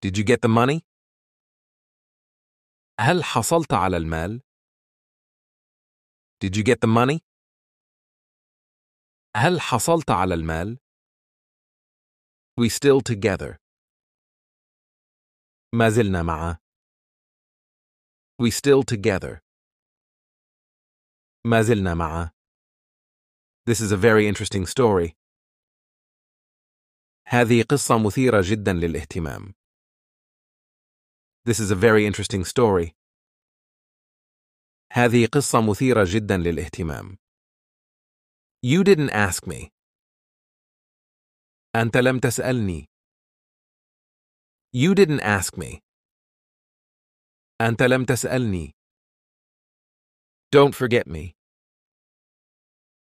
Did you get the money? هل حصلت على المال؟ Did you get the money? هل حصلت على المال؟ We still together. ما زلنا معا. We still together. ما زلنا معا. This is a very interesting story. هذه قصة مثيرة جدا للاهتمام. This is a very interesting story. هذه قصة مثيرة جدا للاهتمام. You didn't ask me. أنت لم تسألني. You didn't ask me. أنت لم تسألني. Don't forget me.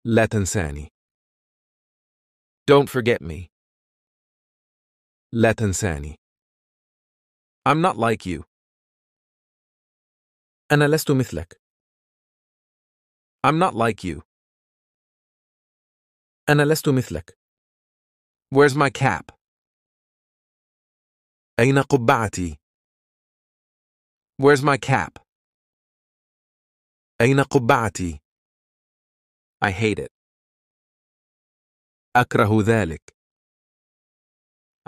لا تنساني. Don't forget me. لا تنساني. I'm not like you. أنا لست مثلك. I'm not like you. أنا لست مثلك. Where's my cap? أين قبعتي؟ Where's my cap? أين قبعتي؟ I hate it. أكره ذلك.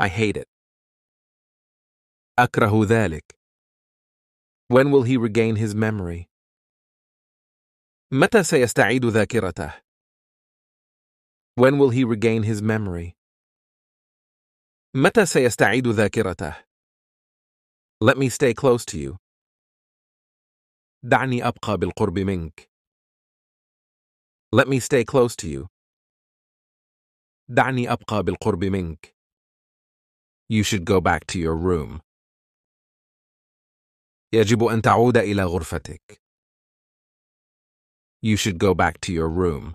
I hate it. أكره ذلك. When will he regain his memory? متى سيستعيد ذاكرته? When will he regain his memory? متى سيستعيد ذاكرته? Let me stay close to you. دعني أبقى بالقرب منك. Let me stay close to you. دعني أبقى بالقرب منك. You should go back to your room. يجب أن تعود إلى غرفتك. You should go back to your room.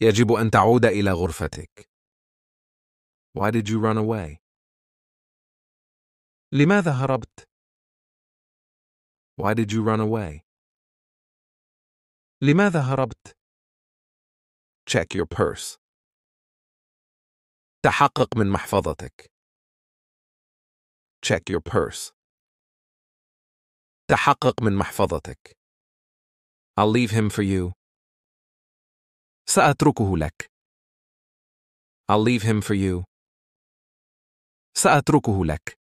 يجب أن تعود إلى غرفتك. Why did you run away? لماذا هربت؟ Why did you run away? لماذا هربت؟ Check your purse. تحقق من محفظتك. Check your purse. تحقق من محفظتك. I'll leave him for you. سأتركه لك. I'll leave him for you. سأتركه لك.